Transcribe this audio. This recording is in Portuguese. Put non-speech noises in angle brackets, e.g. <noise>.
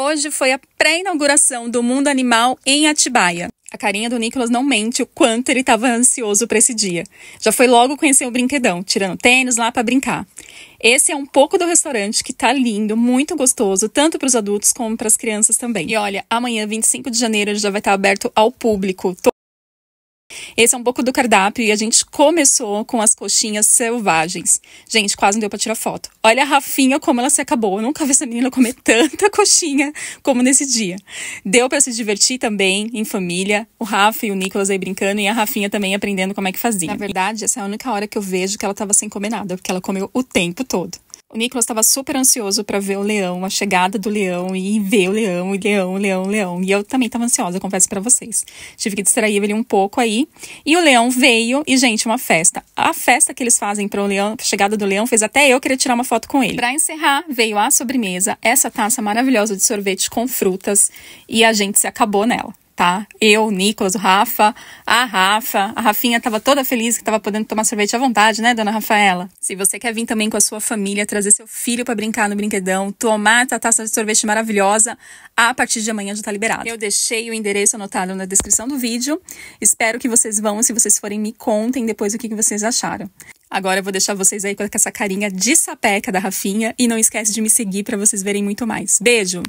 Hoje foi a pré-inauguração do Mundo Animal em Atibaia. A carinha do Nicolas não mente o quanto ele estava ansioso para esse dia. Já foi logo conhecer o brinquedão, tirando tênis lá para brincar. Esse é um pouco do restaurante que tá lindo, muito gostoso, tanto para os adultos como para as crianças também. E olha, amanhã, 25 de janeiro, ele já vai estar tá aberto ao público. Esse é um pouco do cardápio e a gente começou com as coxinhas selvagens. Gente, quase não deu para tirar foto. Olha a Rafinha como ela se acabou. Eu nunca vi essa menina comer <laughs> tanta coxinha como nesse dia. Deu para se divertir também em família. O Rafa e o Nicolas aí brincando e a Rafinha também aprendendo como é que fazia. Na verdade, essa é a única hora que eu vejo que ela tava sem comer nada, porque ela comeu o tempo todo. O Nicolas estava super ansioso para ver o leão, a chegada do leão e ver o leão, e leão, leão, leão. E eu também estava ansiosa, confesso para vocês. Tive que distrair ele um pouco aí. E o leão veio e gente, uma festa. A festa que eles fazem para o leão, a chegada do leão fez até eu querer tirar uma foto com ele. Para encerrar, veio a sobremesa, essa taça maravilhosa de sorvete com frutas e a gente se acabou nela tá? Eu, Nicolas, o Rafa, a Rafa, a Rafinha tava toda feliz que tava podendo tomar sorvete à vontade, né, dona Rafaela? Se você quer vir também com a sua família, trazer seu filho para brincar no brinquedão, tomar essa taça de sorvete maravilhosa, a partir de amanhã já tá liberado. Eu deixei o endereço anotado na descrição do vídeo. Espero que vocês vão, se vocês forem, me contem depois o que vocês acharam. Agora eu vou deixar vocês aí com essa carinha de sapeca da Rafinha e não esquece de me seguir para vocês verem muito mais. Beijo!